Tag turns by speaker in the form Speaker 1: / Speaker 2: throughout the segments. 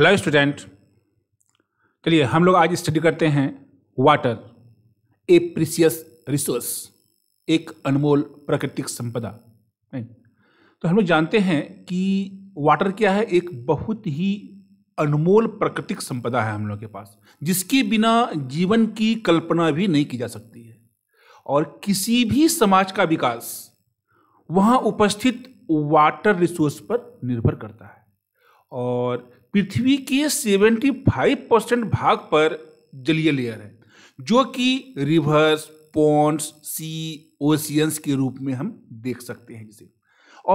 Speaker 1: hello student चलिए हम लोग आज स्टडी करते हैं वाटर ए प्रीसियस रिसोर्स एक अनमोल प्राकृतिक संपदा तो हम लोग जानते हैं कि वाटर क्या है एक बहुत ही अनमोल प्राकृतिक संपदा है हम लोग के पास जिसके बिना जीवन की कल्पना भी नहीं की जा सकती है और किसी भी समाज का विकास वहाँ उपस्थित वाटर रिसोर्स पर निर्भर करता है और पृथ्वी के 75 परसेंट भाग पर जलीय लेयर है जो कि रिवर्स पॉन्ड्स सी ओशियंस के रूप में हम देख सकते हैं जिसे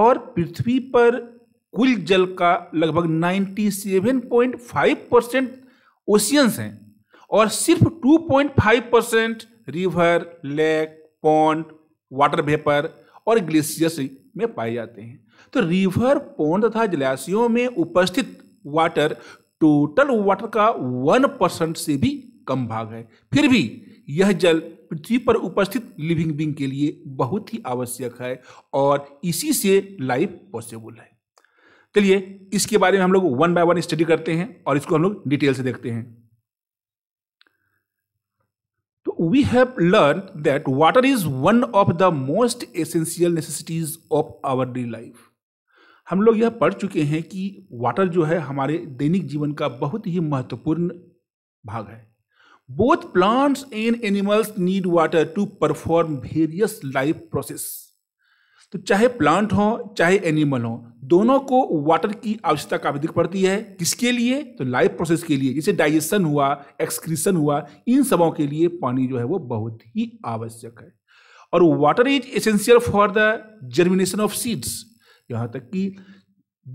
Speaker 1: और पृथ्वी पर कुल जल का लगभग 97.5 परसेंट ओशियंस हैं और सिर्फ 2.5 percent river lake pond water vapour और ग्लेशियर्स में पाए जाते हैं तो रिवर पॉन्ड तथा जलाशयों में उपस्थित वाटर टोटल वाटर का वन परसेंट से भी कम भाग है फिर भी यह जल पृथ्वी पर उपस्थित लिविंग बींग के लिए बहुत ही आवश्यक है और इसी से लाइफ पॉसिबल है चलिए इसके बारे में हम लोग वन बाय वन स्टडी करते हैं और इसको हम लोग डिटेल से देखते हैं तो we have learn that water is one of the most essential necessities of our day life हम लोग यह पढ़ चुके हैं कि वाटर जो है हमारे दैनिक जीवन का बहुत ही महत्वपूर्ण भाग है both plants and animals need water to perform various life process तो चाहे प्लांट हो चाहे एनिमल हो दोनों को वाटर की आवश्यकता काफी पड़ती है किसके लिए तो लाइफ प्रोसेस के लिए जैसे डाइजेशन हुआ एक्सक्रीशन हुआ इन सबों के लिए पानी जो है वो बहुत ही आवश्यक है और water is essential for the germination of seeds यहाँ तक कि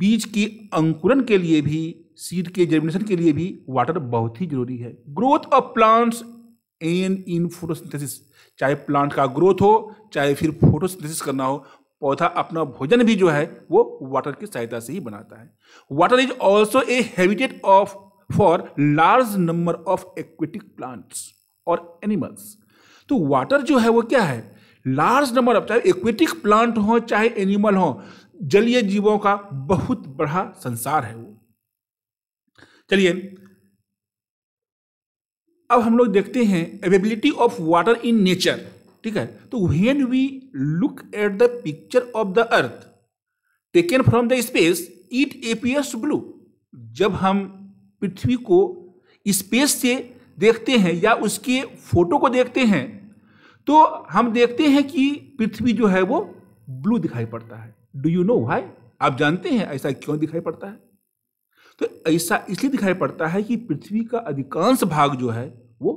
Speaker 1: बीज की अंकुरन के लिए भी सीड के जर्मिनेशन के लिए भी वाटर बहुत ही जरूरी है growth of plants and in photosynthesis चाहे प्लांट का ग्रोथ हो चाहे फिर फोटोसिंथेसिस करना हो पौधा अपना भोजन भी जो है वो वाटर की सहायता से ही बनाता है water is also a habitat of for large number of aquatic plants और एनिमल्स तो वाटर जो है वो क्या है लार्ज नंबर ऑफ चाहे एक्वेटिक प्लांट हो चाहे एनिमल हो जलीय जीवों का बहुत बड़ा संसार है वो चलिए अब हम लोग देखते हैं availability of water in nature ठीक है तो when we look at the picture of the earth taken from the space it appears blue जब हम पृथ्वी को स्पेस से देखते हैं या उसके फोटो को देखते हैं तो हम देखते हैं कि पृथ्वी जो है वो ब्लू दिखाई पड़ता है डू यू नो वाई आप जानते हैं ऐसा क्यों दिखाई पड़ता है तो ऐसा इसलिए दिखाई पड़ता है कि पृथ्वी का अधिकांश भाग जो है वो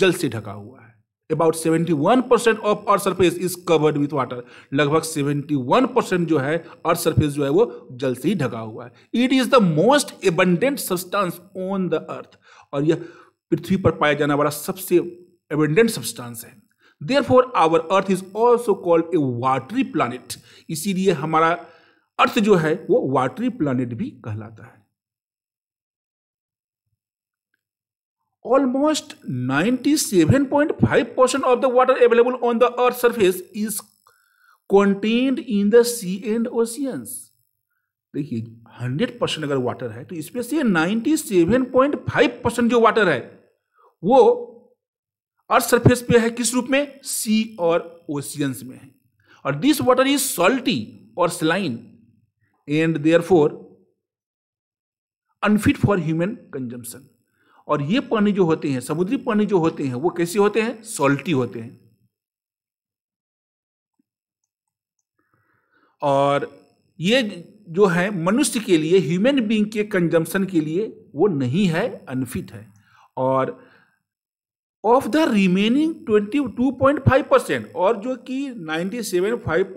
Speaker 1: जल से ढका हुआ है about seventy one percent of earth surface is covered with water लगभग सेवेंटी वन परसेंट जो है अर्थ सरफेस जो है वो जल से ही ढका हुआ है it is the most abundant substance on the earth और यह पृथ्वी पर पाया जाने वाला सबसे एबंडेंट सब्सटेंस है therefore our earth is also called a watery planet इसीलिए हमारा अर्थ जो है वो वाटरी प्लानिट भी कहलाता है almost 97.5 percent of the water available on the earth surface is contained in the sea and oceans देखिए हंड्रेड परसेंट अगर वाटर है तो इसमें से 97.5 परसेंट जो वाटर है वो और सरफेस पे है किस रूप में सी और ओशियंस में है और दिस वाटर इज सॉल्टी और saline and therefore unfit for human consumption और ये पानी जो होते हैं समुद्री पानी जो होते हैं वो कैसे होते हैं सॉल्टी होते हैं और ये जो है मनुष्य के लिए ह्यूमन बींग के कंजम्पशन के लिए वो नहीं है अनफिट है और of the remaining twenty two point five percent और जो कि नाइन्टी सेवन फाइव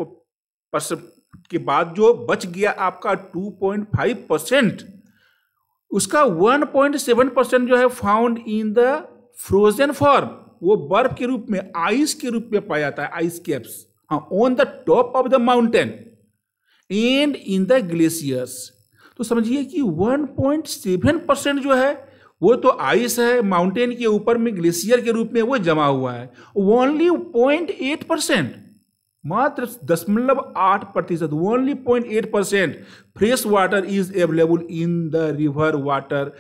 Speaker 1: परसेंट के बाद जो बच गया आपका टू पॉइंट फाइव परसेंट उसका वन पॉइंट सेवन परसेंट जो है found in the frozen form वो बर्फ के रूप में आइस के रूप में पाया जाता है आइस कैप्स हाँ on the top of the mountain and in the glaciers तो समझिए कि 1.7 परसेंट जो है वो तो आइस है माउंटेन के ऊपर में ग्लेशियर के रूप में वो जमा हुआ है ओनली पॉइंट एट परसेंट मात्र दशमलव आठ प्रतिशत only point eight percent fresh water is available in the river water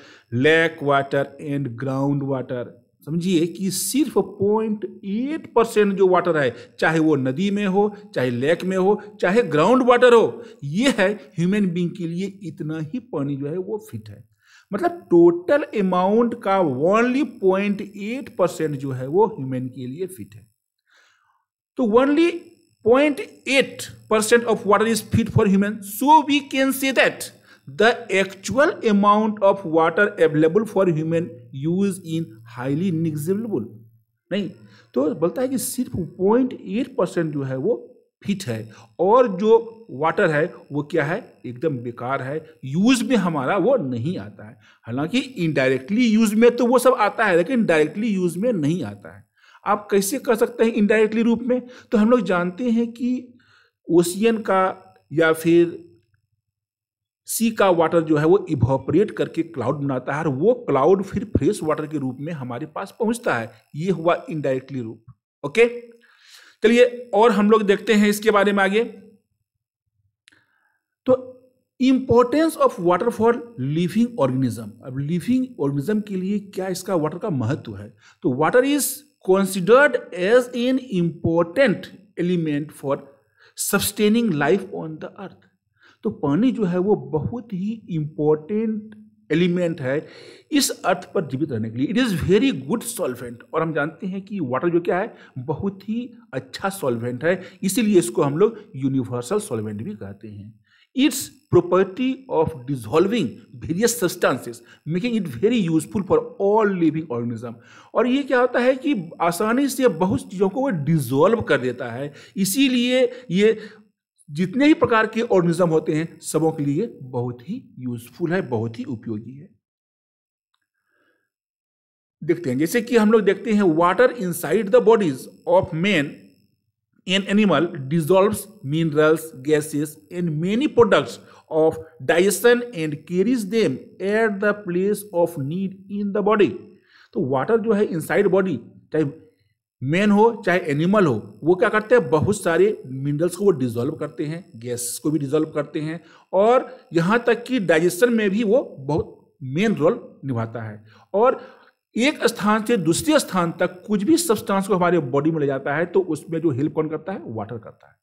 Speaker 1: lake water and ground water समझिए कि सिर्फ पॉइंट एट परसेंट जो वाटर है चाहे वो नदी में हो चाहे लेक में हो चाहे ग्राउंड वाटर हो ये है ह्यूमन बींग के लिए इतना ही पानी जो है वो फिट है मतलब टोटल अमाउंट का ओनली पॉइंट एट परसेंट जो है वो ह्यूमन के लिए फिट है तो only point eight percent of water is fit for human so we can see that the actual amount of water available for human use in highly negligible नहीं तो बोलता है कि सिर्फ पॉइंट एट परसेंट जो है वो फिट है और जो वाटर है वो क्या है एकदम बेकार है यूज़ में हमारा वो नहीं आता है हालांकि इनडायरेक्टली यूज़ में तो वो सब आता है लेकिन डायरेक्टली यूज़ में नहीं आता है आप कैसे कर सकते हैं इनडायरेक्टली रूप में तो हम लोग जानते हैं कि ओशियन का या फिर सी का वाटर जो है वो इवोपरेट करके क्लाउड बनाता है और वो क्लाउड फिर फ्रेश वाटर के रूप में हमारे पास पहुंचता है ये हुआ इनडायरेक्टली रूप ओके चलिए और हम लोग देखते हैं इसके बारे में आगे तो importance of water for living organism अब लिविंग ऑर्गेनिज्म के लिए क्या इसका वाटर का महत्व है तो water is considered as an important element for sustaining life on the earth तो पानी जो है वो बहुत ही इंपॉर्टेंट एलिमेंट है इस अर्थ पर जीवित रहने के लिए it is very good solvent और हम जानते हैं कि वाटर जो क्या है बहुत ही अच्छा सॉल्वेंट है इसीलिए इसको हम लोग यूनिवर्सल सॉल्वेंट भी कहते हैं its property of dissolving various substances making it very useful for all living organism और ये क्या होता है कि आसानी से बहुत चीज़ों को वो डिजॉल्व कर देता है इसीलिए ये जितने ही प्रकार के ऑर्गेनिज्म होते हैं सबों के लिए बहुत ही यूजफुल है बहुत ही उपयोगी है देखते हैं जैसे कि हम लोग देखते हैं water inside the bodies of man and animal dissolves minerals gases and many products of digestion and carries them at the place of need in the body तो वाटर जो है इनसाइड बॉडी चाहे मैन हो चाहे animal हो वो क्या करते हैं बहुत सारे मिनरल्स को वो डिजोल्व करते हैं गैस को भी डिजोल्व करते हैं और यहाँ तक कि डाइजेशन में भी वो बहुत मेन रोल निभाता है और एक स्थान से दूसरे स्थान तक कुछ भी सब्सटेंस को हमारे बॉडी में ले जाता है तो उसमें जो हेल्प कौन करता है वाटर करता है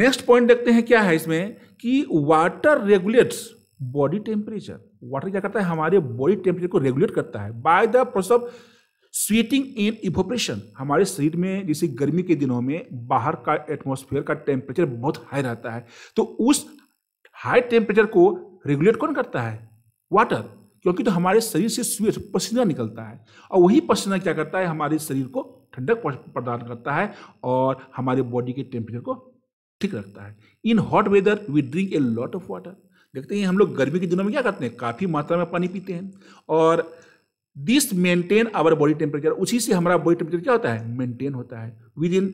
Speaker 1: नेक्स्ट पॉइंट देखते हैं क्या है इसमें कि water regulates body temperature water क्या करता है हमारे बॉडी टेम्परेचर को रेगुलेट करता है by the process of sweating in evaporation हमारे शरीर में जैसे गर्मी के दिनों में बाहर का एटमोसफियर का टेम्परेचर बहुत हाई रहता है तो उस हाई टेम्परेचर को रेगुलेट कौन करता है वाटर क्योंकि तो हमारे शरीर से स्वीट पसीना निकलता है और वही पसीना क्या करता है हमारे शरीर को ठंडक प्रदान करता है और हमारे बॉडी के टेम्परेचर को ठीक रखता है in hot weather we drink a lot of water देखते हैं हम लोग गर्मी के दिनों में क्या करते हैं काफ़ी मात्रा में पानी पीते हैं और this maintain our body temperature उसी से हमारा बॉडी टेम्परेचर क्या होता है मेंटेन होता है within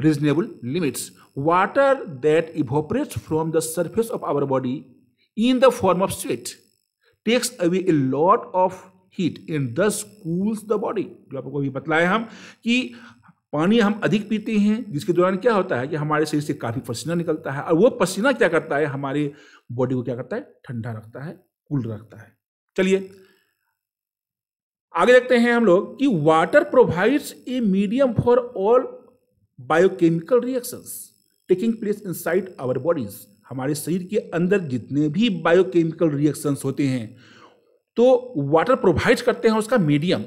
Speaker 1: reasonable limits water that evaporates from the surface of our body in the form of sweat takes away a lot of heat in thus cools the body जो आपको अभी बतलाए हम कि पानी हम अधिक पीते हैं जिसके दौरान क्या होता है कि हमारे शरीर से काफ़ी पसीना निकलता है और वो पसीना क्या करता है हमारे बॉडी को क्या करता है ठंडा रखता है कूल रखता है चलिए आगे देखते हैं हम लोग कि water provides a medium for all biochemical reactions taking place inside our bodies हमारे शरीर के अंदर जितने भी बायोकेमिकल रिएक्शंस होते हैं तो वाटर प्रोवाइड करते हैं उसका मीडियम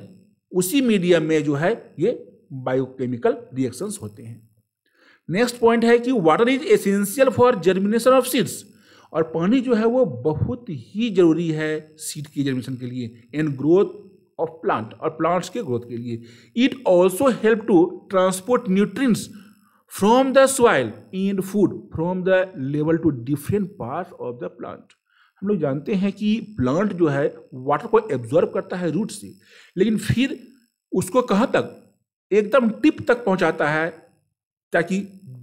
Speaker 1: उसी मीडियम में जो है ये बायोकेमिकल रिएक्शंस होते हैं नेक्स्ट पॉइंट है कि water is essential for germination of seeds और पानी जो है वो बहुत ही जरूरी है सीड की जर्मिनेशन के लिए एंड ग्रोथ ऑफ प्लांट और प्लांट्स के ग्रोथ के लिए it also help to transport nutrients from the soil and food from the level to different part of the plant हम लोग जानते हैं कि प्लांट जो है वाटर को एब्जॉर्ब करता है रूट से लेकिन फिर उसको कहाँ तक एकदम टिप तक पहुँचाता है ताकि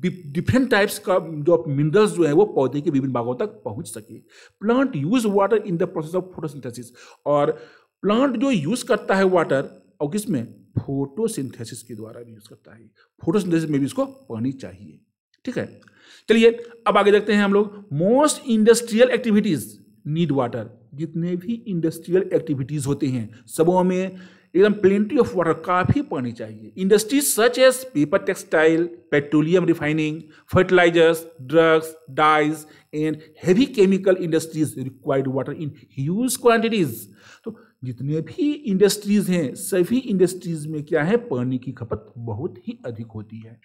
Speaker 1: डिफरेंट टाइप्स का जो मिनरल्स जो है वो पौधे के विभिन्न भागों तक पहुंच सके plant use water in the process of photosynthesis और प्लांट जो यूज करता है वाटर और किसमें फोटोसिंथेसिस के द्वारा भी यूज करता है फोटोसिंथेसिस में भी इसको पानी चाहिए ठीक है चलिए अब आगे देखते हैं हम लोग most industrial activities need water जितने भी इंडस्ट्रियल एक्टिविटीज होते हैं सबों में एकदम प्लेंटी ऑफ वाटर काफ़ी पानी चाहिए industries such as paper textile petroleum refining fertilisers drugs dyes and heavy chemical industries required water in huge quantities तो जितने भी इंडस्ट्रीज हैं सभी इंडस्ट्रीज में क्या है पानी की खपत बहुत ही अधिक होती है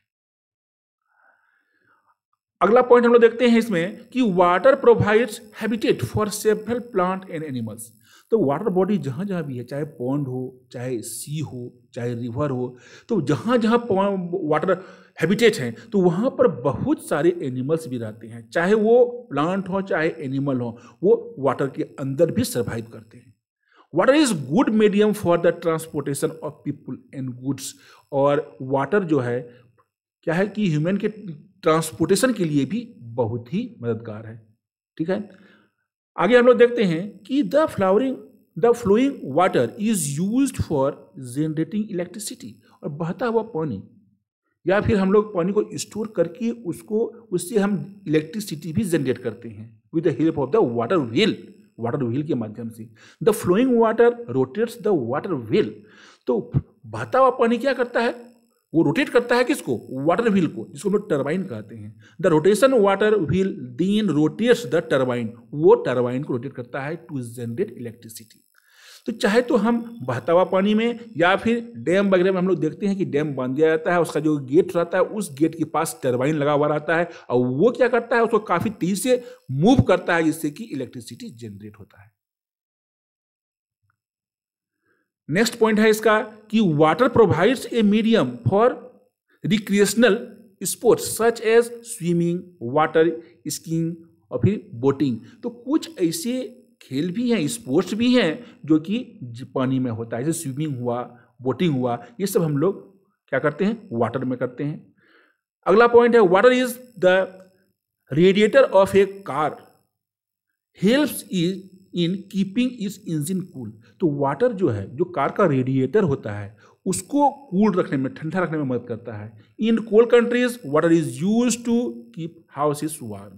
Speaker 1: अगला पॉइंट हम लोग देखते हैं इसमें कि water provides habitat for several plant and animals तो वाटर बॉडी जहाँ जहाँ भी है चाहे पॉन्ड हो चाहे सी हो चाहे रिवर हो तो जहाँ जहाँ वाटर हैबिटेट हैं तो वहाँ पर बहुत सारे एनिमल्स भी रहते हैं चाहे वो प्लांट हो चाहे एनिमल हो वो वाटर के अंदर भी सर्वाइव करते हैं water is good medium for the transportation of people and goods और वाटर जो है क्या है कि ह्यूमन के ट्रांसपोर्टेशन के लिए भी बहुत ही मददगार है ठीक है आगे हम लोग देखते हैं कि the flowering the flowing water is use for generating electricity और बहता हुआ पानी या फिर हम लोग पानी को स्टोर करके उसको उससे हम इलेक्ट्रिसिटी भी जनरेट करते हैं with the help of the water wheel water wheel के माध्यम से the flowing water rotates the water wheel तो बहता हुआ पानी क्या करता है वो रोटेट करता है किसको वाटर व्हील को जिसको हम लोग टर्बाइन कहते हैं the rotation water wheel then rotates the turbine वो टर्बाइन को रोटेट करता है टू जनरेट इलेक्ट्रिसिटी तो चाहे तो हम बहता हुआ पानी में या फिर डैम वगैरह में हम लोग देखते हैं कि डैम बांध दिया जाता है उसका जो गेट रहता है उस गेट के पास टर्बाइन लगा हुआ रहता है और वो क्या करता है उसको काफ़ी तेज से मूव करता है जिससे कि इलेक्ट्रिसिटी जनरेट होता है नेक्स्ट पॉइंट है इसका कि water provides a medium for recreational sports such as swimming water skiing और फिर बोटिंग तो कुछ ऐसे खेल भी हैं स्पोर्ट्स भी हैं जो कि पानी में होता है जैसे स्विमिंग हुआ बोटिंग हुआ ये सब हम लोग क्या करते हैं वाटर में करते हैं अगला पॉइंट है water is the radiator of a car helps is in keeping is engine cool तो वाटर जो है जो कार का रेडिएटर होता है उसको कूल रखने में ठंडा रखने में मदद करता है in cold countries water is use to keep houses warm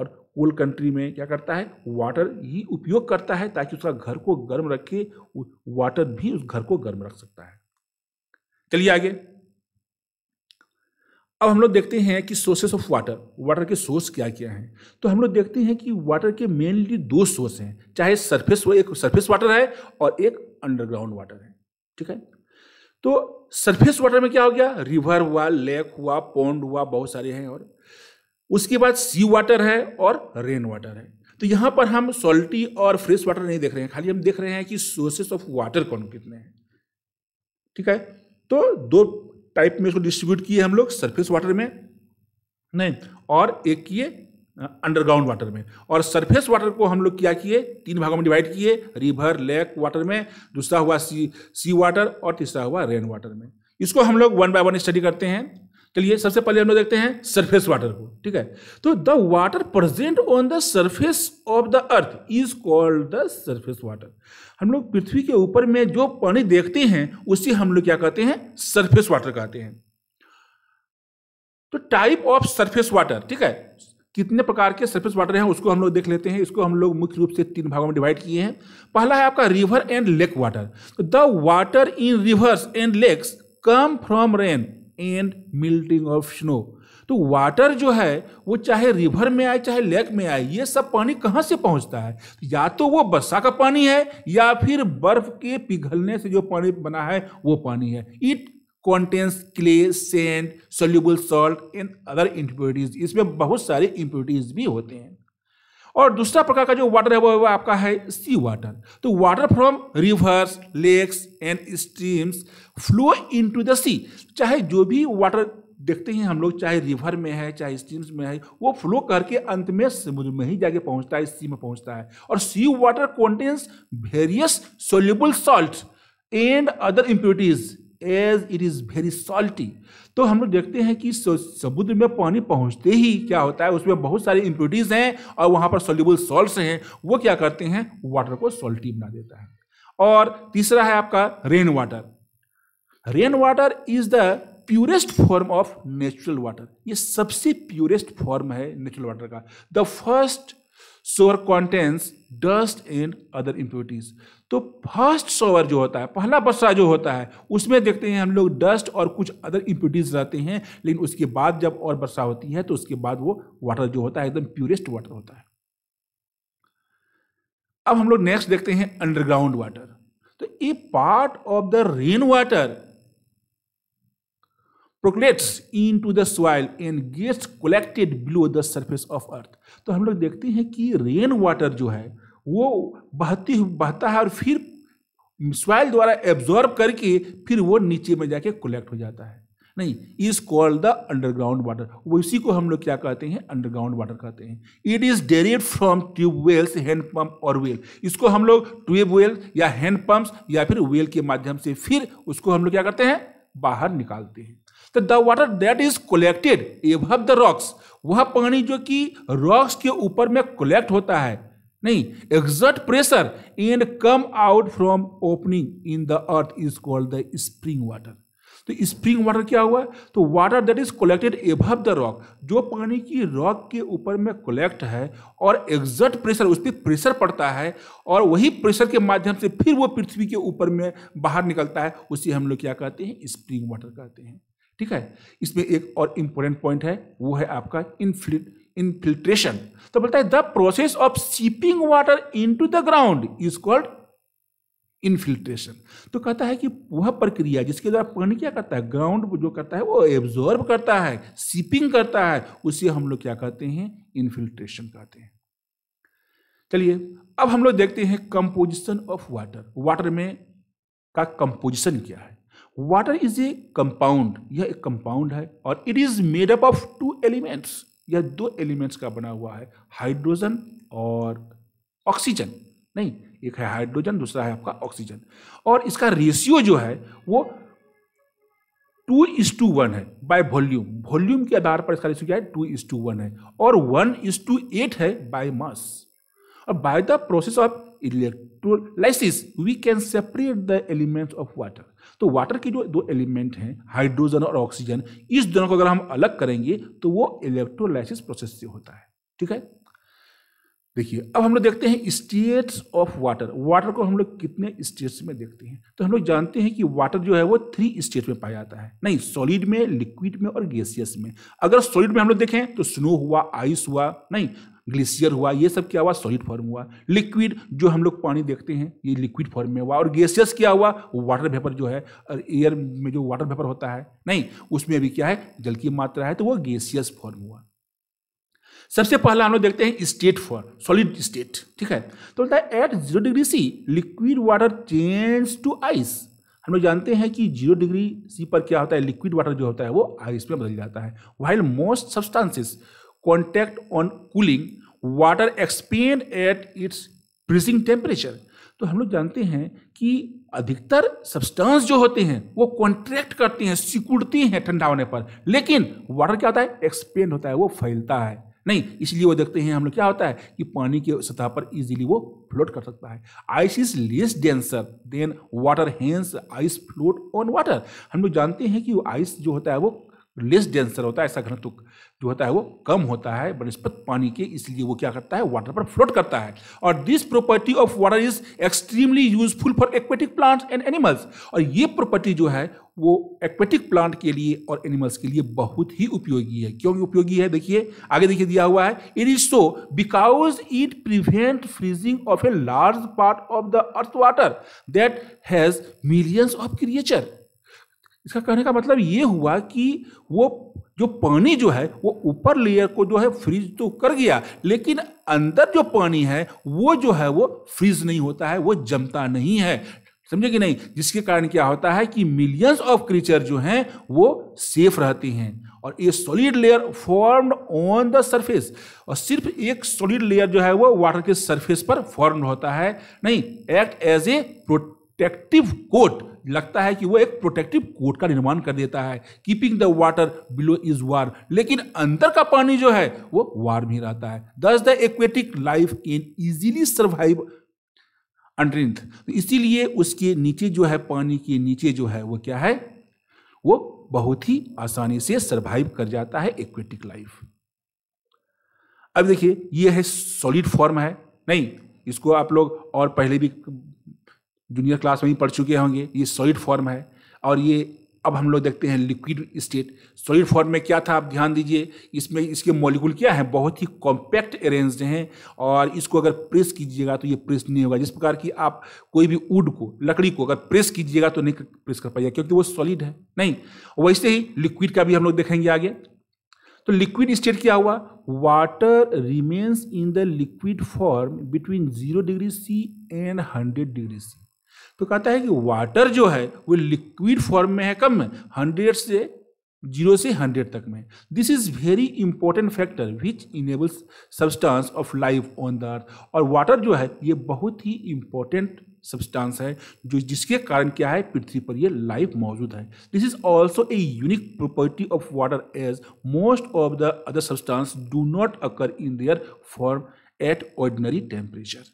Speaker 1: और कोल कंट्री में क्या करता है वाटर ही उपयोग करता है ताकि उसका घर को गर्म रखे वाटर भी उस घर को गर्म रख सकता है चलिए आगे अब हम लोग देखते हैं कि सोर्सेस ऑफ वाटर वाटर के सोर्स क्या क्या हैं तो हम लोग देखते हैं कि वाटर के मेनली दो सोर्स हैं चाहे सरफेस एक सरफेस वाटर है और एक अंडरग्राउंड वाटर है ठीक है तो सरफेस वाटर में क्या हो गया रिवर हुआ लेक हुआ पौंड हुआ बहुत सारे हैं और उसके बाद सी वाटर है और रेन वाटर है तो यहाँ पर हम सॉल्टी और फ्रेश वाटर नहीं देख रहे हैं खाली हम देख रहे हैं कि सोर्सेस ऑफ वाटर कौन कितने हैं ठीक है तो दो टाइप में इसको डिस्ट्रीब्यूट किए हम लोग सरफेस वाटर में नहीं और एक किए अंडरग्राउंड वाटर में और सरफेस वाटर को हम लोग क्या किए तीन भागों में डिवाइड किए रिवर लेक वाटर में दूसरा हुआ सी सी वाटर और तीसरा हुआ रेन वाटर में इसको हम लोग वन बाय वन स्टडी करते हैं चलिए सबसे पहले हम लोग देखते हैं सरफेस वाटर को ठीक है तो the water present on the surface of the earth is called the surface water हम लोग पृथ्वी के ऊपर में जो पानी देखते हैं उसे हम लोग क्या कहते हैं सरफेस वाटर कहते हैं तो टाइप ऑफ सरफेस वाटर ठीक है कितने प्रकार के सरफेस वाटर हैं उसको हम लोग देख लेते हैं इसको हम लोग मुख्य रूप से तीन भागों में डिवाइड किए हैं पहला है आपका river and lake water the water in rivers and lakes come from rain and melting of snow तो वाटर जो है वो चाहे रिवर में आए चाहे लेक में आए ये सब पानी कहाँ से पहुँचता है या तो वो वर्षा का पानी है या फिर बर्फ के पिघलने से जो पानी बना है वो पानी है it contains clay sand soluble salt and other impurities इसमें बहुत सारे इम्प्योरिटीज भी होते हैं और दूसरा प्रकार का जो वाटर है वो आपका है सी वाटर तो water from rivers lakes and streams flow into the sea चाहे जो भी वाटर देखते हैं हम लोग चाहे रिवर में है चाहे स्ट्रीम्स में है वो फ्लो करके अंत में समुद्र में ही जाके पहुंचता है सी में पहुंचता है और sea water contains various soluble salt and other impurities as it is very salty तो हम लोग देखते हैं कि समुद्र में पानी पहुंचते ही क्या होता है उसमें बहुत सारी इम्प्यूरिटीज़ हैं और वहाँ पर सोल्यूबल सॉल्ट हैं वो क्या करते हैं वाटर को सॉल्टी बना देता है और तीसरा है आपका rain water rain water is the purest form of natural water ये सबसे प्योरेस्ट फॉर्म है नेचुरल वाटर का the first shower contains dust and other impurities तो फर्स्ट सोवर जो होता है पहला बसरा जो होता है उसमें देखते हैं हम लोग डस्ट और कुछ अदर इम्प्योरिटीज रहते हैं लेकिन उसके बाद जब और वर्षा होती है तो उसके बाद वो वाटर जो होता है एकदम प्योरेस्ट वाटर होता है अब हम लोग नेक्स्ट देखते हैं अंडरग्राउंड वाटर तो ये part of the rain water percolates into the soil and gets collected below the surface of earth तो हम लोग देखते हैं कि रेन वाटर जो है वो बहती बहता है और फिर सॉइल द्वारा एब्जॉर्ब करके फिर वो नीचे में जाके कलेक्ट हो जाता है नहीं is called the underground water वो इसी को हम लोग क्या कहते हैं अंडरग्राउंड वाटर कहते हैं it is derived from tube wells hand pump और वेल इसको हम लोग ट्यूब वेल या हैंड पंप्स या फिर वेल के माध्यम से फिर उसको हम लोग क्या करते हैं बाहर निकालते हैं तो the water that is collected above the rocks वह पानी जो कि रॉक्स के ऊपर में कलेक्ट होता है नहीं exert pressure and come out from opening in the earth is called the spring water तो स्प्रिंग वाटर क्या हुआ तो water that is collected above the rock जो पानी की रॉक के ऊपर में कलेक्ट है और एग्जर्ट प्रेशर उस पर प्रेशर पड़ता है और वही प्रेशर के माध्यम से फिर वो पृथ्वी के ऊपर में बाहर निकलता है उसे हम लोग क्या कहते हैं स्प्रिंग वाटर कहते हैं ठीक है इसमें एक और इंपॉर्टेंट पॉइंट है वो है आपका इनफ्लिट इनफिल्ट्रेशन तो बोलता है the process of seeping water into the ground is called infiltration तो कहता है कि वह प्रक्रिया जिसके द्वारा पानी क्या करता है ग्राउंड जो करता है वो एब्जॉर्ब करता है सीपिंग करता है उसे हम लोग क्या कहते हैं इनफिल्ट्रेशन कहते हैं चलिए अब हम लोग देखते हैं कंपोजिशन ऑफ वाटर वाटर में का कंपोजिशन क्या है वाटर इज ए कंपाउंड यह एक कंपाउंड है और it is made up of two elements यह दो एलिमेंट्स का बना हुआ है हाइड्रोजन और ऑक्सीजन नहीं एक है हाइड्रोजन दूसरा है आपका ऑक्सीजन और इसका रेशियो जो है वो टू इज टू वन है बाय वॉल्यूम वॉल्यूम के आधार पर इसका रेशियो क्या है टू इज टू वन है और वन इज टू एट है बाय मास और by the process of electrolysis we can separate the elements of water तो वाटर के जो दो एलिमेंट हैं हाइड्रोजन और ऑक्सीजन इस दोनों को अगर हम अलग करेंगे तो वो इलेक्ट्रोलाइसिस प्रोसेस से होता है ठीक है देखिए अब हम लोग देखते हैं स्टेट्स ऑफ वाटर वाटर को हम लोग कितने स्टेट्स में देखते हैं तो हम लोग जानते हैं कि वाटर जो है वो थ्री स्टेट में पाया जाता है नहीं सॉलिड में लिक्विड में और गैसियस में अगर सॉलिड में हम लोग देखें तो स्नो हुआ आइस हुआ नहीं ग्लेशियर हुआ ये सब क्या हुआ सॉलिड फॉर्म हुआ लिक्विड जो हम लोग पानी देखते हैं ये लिक्विड फॉर्म में हुआ और गैसियस क्या हुआ वाटर वेपर जो है एयर में जो वाटर वेपर होता है नहीं उसमें अभी क्या है जल की मात्रा है तो वो गैसियस फॉर्म हुआ सबसे पहला हम लोग देखते हैं स्टेट फॉर सॉलिड स्टेट ठीक है तो बोलता है at zero degree C liquid water change to ice हम लोग जानते हैं कि जीरो डिग्री सी पर क्या होता है लिक्विड वाटर जो होता है वो आइस में बदल जाता है while most substances contact on cooling water expand at its freezing temperature तो हम लोग जानते हैं कि अधिकतर सब्सटेंस जो होते हैं वो कॉन्ट्रैक्ट करते हैं सिकुड़ती हैं ठंडा होने पर लेकिन वाटर क्या होता है एक्सपेंड होता है वो फैलता है नहीं इसलिए वो देखते हैं हम लोग क्या होता है कि पानी की सतह पर इजीली वो फ्लोट कर सकता है ice is less denser than water hence ice float on water हम लोग जानते हैं कि आइस जो होता है वो लेस डेंसर होता है ऐसा घनत्व जो होता है वो कम होता है बनस्पत पानी के इसलिए वो क्या करता है वाटर पर फ्लोट करता है और this property of water is extremely useful for aquatic plants and animals और ये प्रॉपर्टी जो है वो एक्वेटिक प्लांट के लिए और एनिमल्स के लिए बहुत ही उपयोगी है क्यों उपयोगी है देखिए आगे देखिए दिया हुआ है it is so because it prevent freezing of a large part of the earth water that has millions of creature इसका कहने का मतलब ये हुआ कि वो जो पानी जो है वो ऊपर लेयर को जो है फ्रीज तो कर गया लेकिन अंदर जो पानी है वो जो है वो फ्रीज नहीं होता है वो जमता नहीं है समझे कि नहीं जिसके कारण क्या होता है कि मिलियंस ऑफ क्रीचर जो हैं वो सेफ रहते हैं और ये solid layer form on the surface और सिर्फ एक सॉलिड लेयर जो है वो वाटर के सरफेस पर फॉर्म होता है नहीं act as a protective coat लगता है कि वो एक प्रोटेक्टिव कोट का निर्माण कर देता है keeping the water below is warm लेकिन अंदर का पानी जो है वो वार भी रहता है thus the aquatic life can easily survive underneath इसीलिए उसके नीचे जो है पानी के नीचे जो है वो क्या है वो बहुत ही आसानी से सर्वाइव कर जाता है एक्वेटिक लाइफ अब देखिए ये है सॉलिड फॉर्म है नहीं इसको आप लोग और पहले भी जूनियर क्लास में ही पढ़ चुके होंगे ये सॉलिड फॉर्म है और ये अब हम लोग देखते हैं लिक्विड स्टेट सॉलिड फॉर्म में क्या था आप ध्यान दीजिए इसमें इसके मॉलिक्यूल क्या है बहुत ही कॉम्पैक्ट अरेंज हैं और इसको अगर प्रेस कीजिएगा तो ये प्रेस नहीं होगा जिस प्रकार की आप कोई भी वुड को लकड़ी को अगर प्रेस कीजिएगा तो नहीं प्रेस कर पाइएगा क्योंकि वो सॉलिड है नहीं वैसे ही लिक्विड का भी हम लोग देखेंगे आगे तो लिक्विड स्टेट क्या हुआ water remains in the liquid form between zero degree C and hundred degree C तो कहता है कि वाटर जो है वो लिक्विड फॉर्म में है कब में हंड्रेड से जीरो से हंड्रेड तक में this is very important factor which enables substance of life on the earth और वाटर जो है ये बहुत ही इंपॉर्टेंट सब्सटेंस है जो जिसके कारण क्या है पृथ्वी पर ये लाइफ मौजूद है this is also a unique property of water as most of the other substance do not occur in their form at ordinary temperature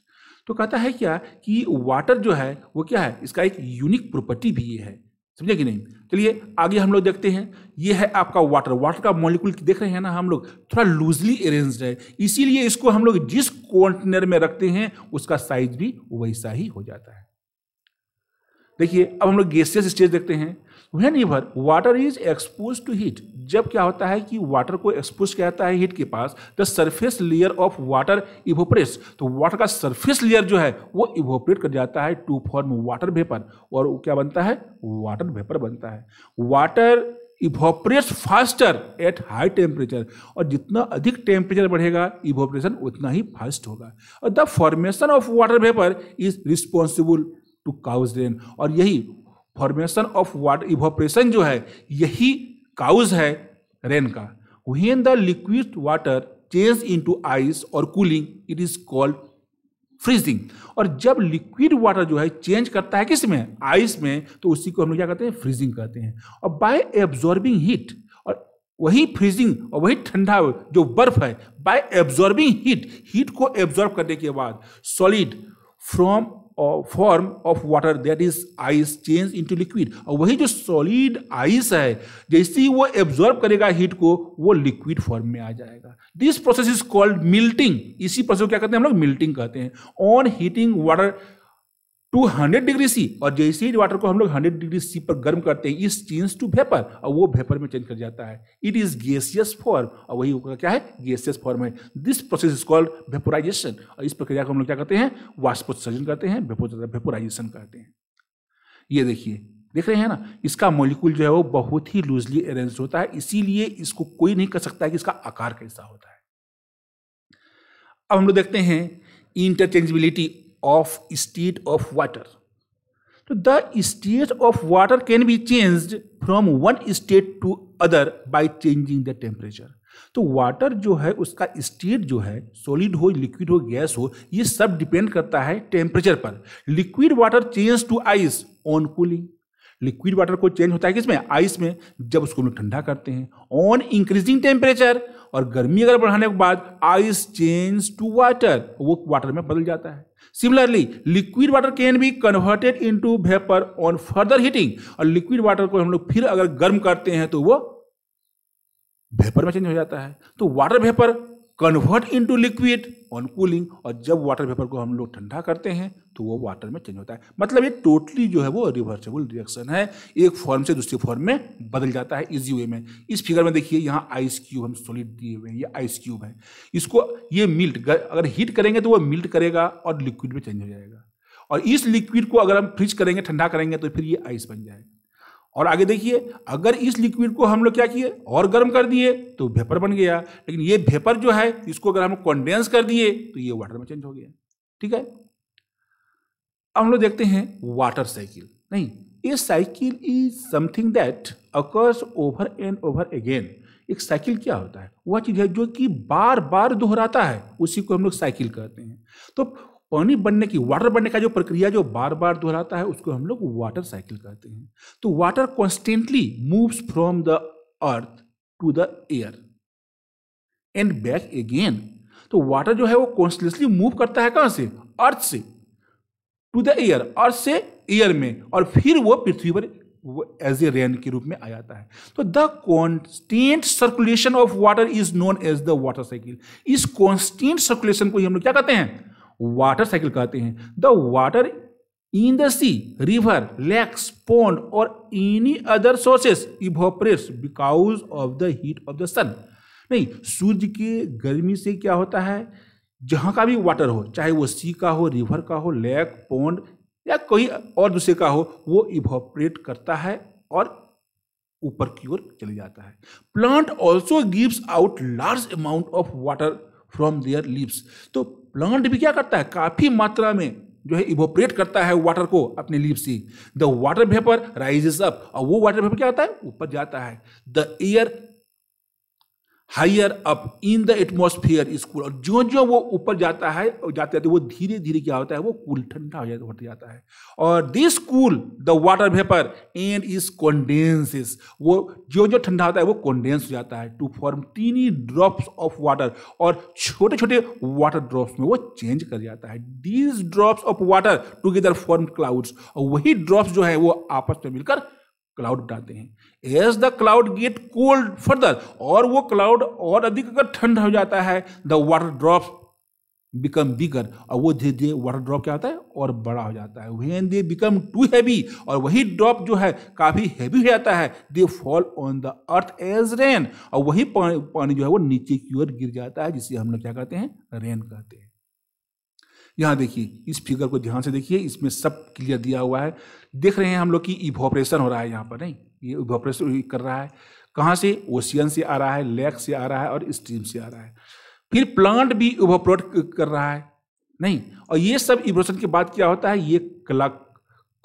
Speaker 1: तो कहता है क्या कि वाटर जो है वो क्या है इसका एक यूनिक प्रॉपर्टी भी ये है समझे कि नहीं चलिए आगे हम लोग देखते हैं ये है आपका वाटर वाटर का मॉलिक्यूल देख रहे हैं ना हम लोग थोड़ा लूजली अरेंज है इसीलिए इसको हम लोग जिस कॉन्टेनर में रखते हैं उसका साइज भी वैसा ही हो जाता है देखिए अब हम लोग गैसियस स्टेज देखते हैं whenever water is expose to heat जब क्या होता है कि वाटर को एक्सपोज किया जाता है हीट के पास the surface layer of water evaporates तो वाटर का सरफेस लेयर जो है वो इवोपरेट कर जाता है टू फॉर्म वाटर वेपर और क्या बनता है वाटर वेपर बनता है water evaporates faster at high temperature और जितना अधिक टेम्परेचर बढ़ेगा इवोपरेशन उतना ही फास्ट होगा और the formation of water vapour is responsible to cause rain और यही फॉर्मेशन ऑफ वाटर इवोपरेशन जो है यही काउज है रेन का when the liquid water change into ice और cooling it is called freezing और जब लिक्विड वाटर जो है चेंज करता है किस में आइस में तो उसी को हम लोग क्या कहते हैं फ्रीजिंग कहते हैं और बाय एब्जॉर्बिंग हीट और वही फ्रीजिंग और वही ठंडा जो बर्फ है बाय एब्जॉर्बिंग हीट हीट को एब्जॉर्ब करने के बाद solid from form of water that is ice change into liquid और वही जो सॉलिड आइस है जैसे ही वो एब्जॉर्ब करेगा हीट को वो लिक्विड फॉर्म में आ जाएगा this process is called melting इसी प्रोसेस को क्या कहते हैं हम लोग मिल्टिंग कहते हैं on heating water to hundred degree C और जैसे ही वाटर को हम लोग हंड्रेड डिग्री सी पर गर्म करते हैं इस चेंज टू वेपर और वो वेपर में चेंज कर जाता है इट इज गैसियस फॉर्म और वही क्या है गैसियस फॉर्म है this process is called vaporisation और इस प्रक्रिया को हम लोग क्या करते हैं वाष्पोत्सर्जन करते हैं वेपोराइजेशन करते हैं ये देखिए देख रहे हैं ना इसका मॉलिक्यूल जो है वो बहुत ही लूजली अरेंज होता है इसीलिए इसको कोई नहीं कर सकता है कि इसका आकार कैसा होता है अब हम लोग देखते हैं interchangeability of state of water so the state of water can be changed from one state to other by changing the temperature तो वाटर जो है उसका स्टेट जो है सॉलिड हो लिक्विड हो गैस हो ये सब डिपेंड करता है टेम्परेचर पर liquid water change to ice on cooling liquid water को चेंज होता है किसमें आइस में जब उसको हम ठंडा करते हैं ऑन इंक्रीजिंग टेम्परेचर और गर्मी अगर बढ़ाने के बाद आइस चेंज टू वाटर वो वाटर में बदल जाता है similarly liquid water can be converted into vapour on further heating और लिक्विड वाटर को हम लोग फिर अगर गर्म करते हैं तो वो वेपर में चेंज हो जाता है तो water vapour convert into liquid on cooling और जब वाटर पेपर को हम लोग ठंडा करते हैं तो वो वाटर में चेंज होता है मतलब ये टोटली जो है वो रिवर्सेबल रिएक्शन है एक फॉर्म से दूसरे फॉर्म में बदल जाता है इजी वे में इस फिगर में देखिए यहाँ आइस क्यूब हम सॉलिड दिए हुए हैं ये आइस क्यूब है इसको ये मिल्ट अगर हीट करेंगे तो वो मिल्ट करेगा और लिक्विड में चेंज हो जाएगा और इस लिक्विड को अगर हम फ्रिज करेंगे ठंडा करेंगे तो फिर ये आइस बन जाएगा और आगे देखिए अगर इस लिक्विड को हम लोग क्या किए और गर्म कर दिए तो वेपर बन गया लेकिन ये वेपर जो है इसको अगर हम लोग कॉन्डेंस कर दिए तो ये वाटर में चेंज हो गया ठीक है अब हम लोग देखते हैं वाटर साइकिल नहीं ये cycle is something that occurs over and over again एक साइकिल क्या होता है वह चीज़ है जो कि बार बार दोहराता है उसी को हम लोग साइकिल कहते हैं तो पानी बनने की वाटर बनने का जो प्रक्रिया जो बार बार दोहराता है उसको हम लोग वाटर साइकिल कहते हैं तो water constantly moves from the earth to the air and back again तो वाटर जो है वो कॉन्स्टेंटली मूव करता है कहां से अर्थ से टू द एयर अर्थ से एयर में और फिर वो पृथ्वी पर वो एज ए रेन के रूप में आ जाता है तो the constant circulation of water is known as the water cycle इस कॉन्स्टेंट सर्कुलेशन को हम लोग क्या कहते हैं वाटर साइकिल कहते हैं the water in the sea river lakes pond और any other sources evaporates because of the heat of the sun नहीं सूर्य के गर्मी से क्या होता है जहाँ का भी वाटर हो चाहे वो सी का हो रिवर का हो लेक पोन्ड या कोई और दूसरे का हो वो इवोपरेट करता है और ऊपर की ओर चले जाता है plant also gives out large amount of water from their lips तो लंगन डिब्बी क्या करता है काफ़ी मात्रा में जो है इवोपरेट करता है वाटर को अपने लीव से the water vapour rises up और वो वाटर वेपर क्या होता है ऊपर जाता है the air higher up in the atmosphere is cool और जो जो वो ऊपर जाता है और जाते जाते वो धीरे धीरे क्या होता है वो कूल ठंडा हो जाता होता जाता है और this cool the water vapour and is condense वो जो जो ठंडा होता है वो कॉन्डेंस हो जाता है to form tiny drops of water और छोटे छोटे वाटर ड्रॉप्स में वो चेंज कर जाता है these drops of water together form clouds और वही ड्रॉप्स जो है वो आपस में मिलकर क्लाउड उठाते हैं as the cloud get cold further और वो क्लाउड और अधिक अगर ठंड हो जाता है the water drop become bigger और वो धीरे धीरे वाटर ड्रॉप क्या होता है और बड़ा हो जाता है when they become too heavy और वही ड्रॉप जो है काफ़ी हैवी हो जाता है they fall on the earth as rain और वही पानी पानी जो है वो नीचे की ओर गिर जाता है जिसे हम लोग क्या कहते हैं रेन कहते हैं यहाँ देखिए इस फिगर को ध्यान से देखिए इसमें सब क्लियर दिया हुआ है देख रहे हैं हम लोग कि इवोपरेशन हो रहा है यहाँ पर नहीं ये इवोपरेशन कर रहा है कहाँ से ओशियन से आ रहा है लेक से आ रहा है और स्ट्रीम से आ रहा है फिर प्लांट भी इवोपरेट कर रहा है नहीं और ये सब इवोपरेशन के बाद क्या होता है ये कला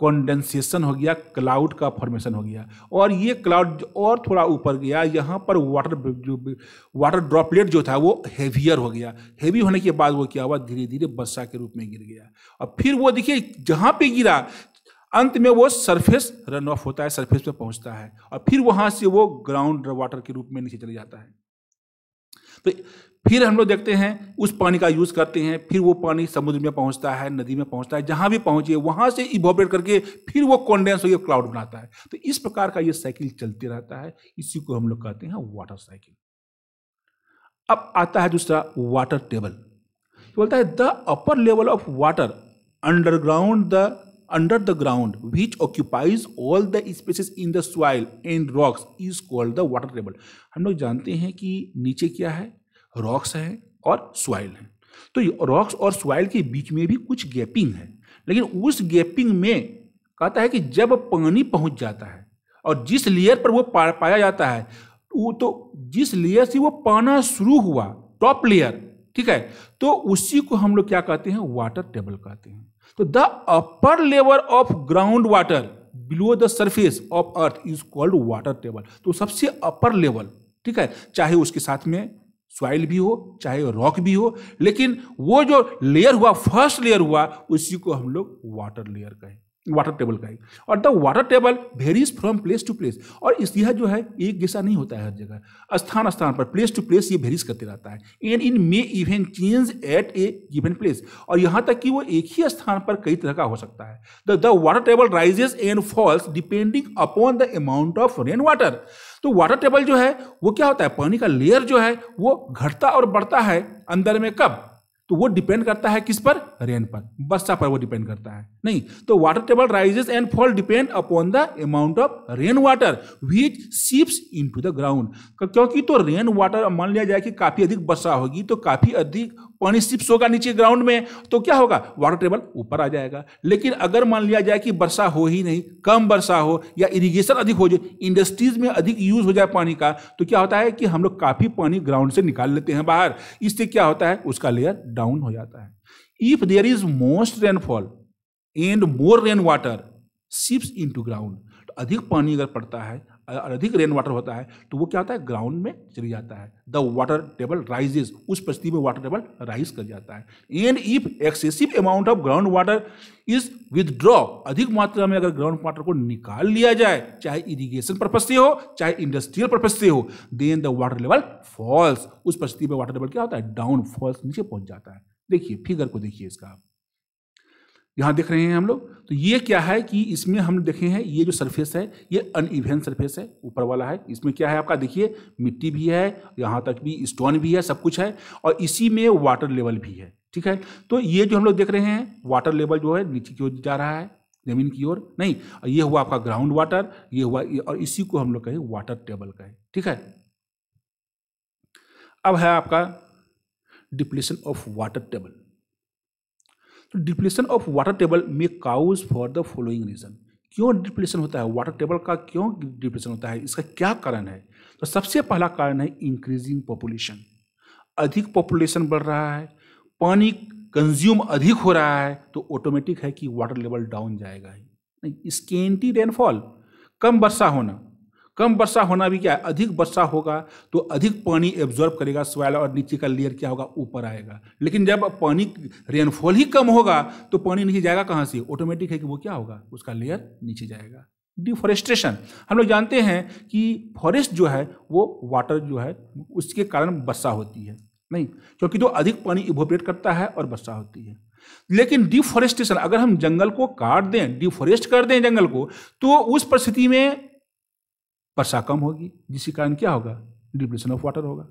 Speaker 1: कॉन्डेंसेशन हो गया क्लाउड का फॉर्मेशन हो गया और ये क्लाउड और थोड़ा ऊपर गया यहाँ पर वाटर जो वाटर ड्रॉपलेट जो था वो हेवियर हो गया हेवी होने के बाद वो क्या हुआ धीरे धीरे वर्षा के रूप में गिर गया और फिर वो देखिए जहाँ पे गिरा अंत में वो सरफेस रन ऑफ होता है सरफेस पे पहुँचता है और फिर वहाँ से वो ग्राउंड वाटर के रूप में नीचे चले जाता है तो फिर हम लोग देखते हैं उस पानी का यूज़ करते हैं फिर वो पानी समुद्र में पहुंचता है नदी में पहुंचता है जहाँ भी पहुंचे वहाँ से इवोपरेट करके फिर वो कॉन्डेंस होकर क्लाउड बनाता है तो इस प्रकार का ये साइकिल चलते रहता है इसी को हम लोग कहते हैं वाटर साइकिल अब आता है दूसरा वाटर टेबल बोलता है the upper level of water underground the under the ground which occupies all the spaces in the soil and rocks is called the water table हम लोग जानते हैं कि नीचे क्या है रॉक्स है और सॉइल है तो रॉक्स और सॉइल के बीच में भी कुछ गैपिंग है लेकिन उस गैपिंग में कहता है कि जब पानी पहुंच जाता है और जिस लेयर पर वो पाया जाता है वो तो जिस लेयर से वो पाना शुरू हुआ टॉप लेयर ठीक है तो उसी को हम लोग क्या कहते हैं वाटर टेबल कहते हैं तो the upper level of ground water below the surface of earth is called water table तो सबसे अपर लेवल ठीक है चाहे उसके साथ में सॉइल भी हो चाहे रॉक भी हो लेकिन वो जो लेयर हुआ फर्स्ट लेयर हुआ उसी को हम लोग वाटर लेयर कहें वाटर टेबल का ही और the water table varies from place to place और इस यह जो है एक जैसा नहीं होता है हर जगह स्थान स्थान पर प्लेस टू प्लेस ये वेरीज करते रहता है and in may event change at a given place और यहाँ तक कि वो एक ही स्थान पर कई तरह का हो सकता है the water table rises and falls depending upon the amount of rain water तो वाटर टेबल जो है वो क्या होता है पानी का लेयर जो है वो घटता और बढ़ता है अंदर में कब तो वो डिपेंड करता है किस पर रेन पर वर्षा पर वो डिपेंड करता है नहीं तो water table rises and fall depend upon the amount of rain water which seeps into the ground क्योंकि तो रेन वाटर मान लिया जाए कि काफ़ी अधिक वर्षा होगी तो काफ़ी अधिक पानी सिप्स होगा नीचे ग्राउंड में तो क्या होगा वाटर टेबल ऊपर आ जाएगा लेकिन अगर मान लिया जाए कि वर्षा हो ही नहीं कम वर्षा हो या इरिगेशन अधिक हो जाए इंडस्ट्रीज में अधिक यूज हो जाए पानी का तो क्या होता है कि हम लोग काफ़ी पानी ग्राउंड से निकाल लेते हैं बाहर इससे क्या होता है उसका लेयर डाउन हो जाता है if there is most rainfall and more rain water seeps into ground अधिक पानी अगर पड़ता है अधिक रेन वाटर होता है तो वो क्या होता है ग्राउंड में चली जाता है द वाटर टेबल राइजेज उस परिस्थिति में वाटर टेबल राइज कर जाता है and if excessive amount of ground water is withdraw अधिक मात्रा में अगर ग्राउंड वाटर को निकाल लिया जाए चाहे इरीगेशन पर्पज से हो चाहे इंडस्ट्रियल पर्पज से हो then the water level falls उस परिस्थिति में वाटर लेवल क्या होता है डाउन फॉल्स नीचे पहुंच जाता है देखिए फिगर को देखिए इसका आप यहाँ देख रहे हैं हम लोग तो ये क्या है कि इसमें हम देखे हैं ये जो सरफेस है ये इवेन सरफेस है ऊपर वाला है इसमें क्या है आपका देखिए मिट्टी भी है यहाँ तक भी स्टोन भी है सब कुछ है और इसी में वाटर लेवल भी है ठीक है तो ये जो हम लोग देख रहे हैं वाटर लेवल जो है नीचे की ओर जा रहा है जमीन की ओर नहीं और ये हुआ आपका ग्राउंड वाटर ये हुआ और इसी को हम लोग कहें वाटर टेबल कहें ठीक है अब है आपका डिप्लेशन ऑफ वाटर टेबल तो डिप्लेशन ऑफ वाटर टेबल में cause for the following reason क्यों डिप्लेशन होता है वाटर टेबल का क्यों डिप्लेशन होता है इसका क्या कारण है तो सबसे पहला कारण है इंक्रीजिंग पॉपुलेशन अधिक पॉपुलेशन बढ़ रहा है पानी कंज्यूम अधिक हो रहा है तो ऑटोमेटिक है कि वाटर लेवल डाउन जाएगा ही नहीं स्केंटी रेनफॉल कम वर्षा होना कम वर्षा होना भी क्या है अधिक वर्षा होगा तो अधिक पानी एब्जॉर्ब करेगा सॉयल और नीचे का लेयर क्या होगा ऊपर आएगा लेकिन जब पानी रेनफॉल ही कम होगा तो पानी नीचे जाएगा कहाँ से ऑटोमेटिक है कि वो क्या होगा उसका लेयर नीचे जाएगा डिफॉरेस्टेशन हम लोग जानते हैं कि फॉरेस्ट जो है वो वाटर जो है उसके कारण वर्षा होती है नहीं क्योंकि तो अधिक पानी इवोपरेट करता है और वर्षा होती है लेकिन डिफॉरेस्टेशन अगर हम जंगल को काट दें डिफॉरेस्ट कर दें जंगल को तो उस परिस्थिति में वर्षा कम होगी जिसके कारण क्या होगा डिप्रेशन ऑफ वाटर होगा